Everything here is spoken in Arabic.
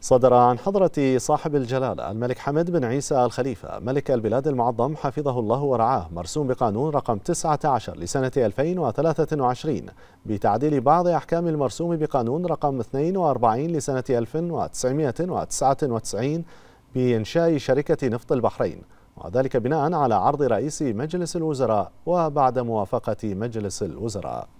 صدر عن حضرة صاحب الجلالة الملك حمد بن عيسى الخليفة ملك البلاد المعظم حفظه الله ورعاه مرسوم بقانون رقم 19 لسنة 2023 بتعديل بعض أحكام المرسوم بقانون رقم 42 لسنة 1999 بإنشاء شركة نفط البحرين وذلك بناء على عرض رئيس مجلس الوزراء وبعد موافقة مجلس الوزراء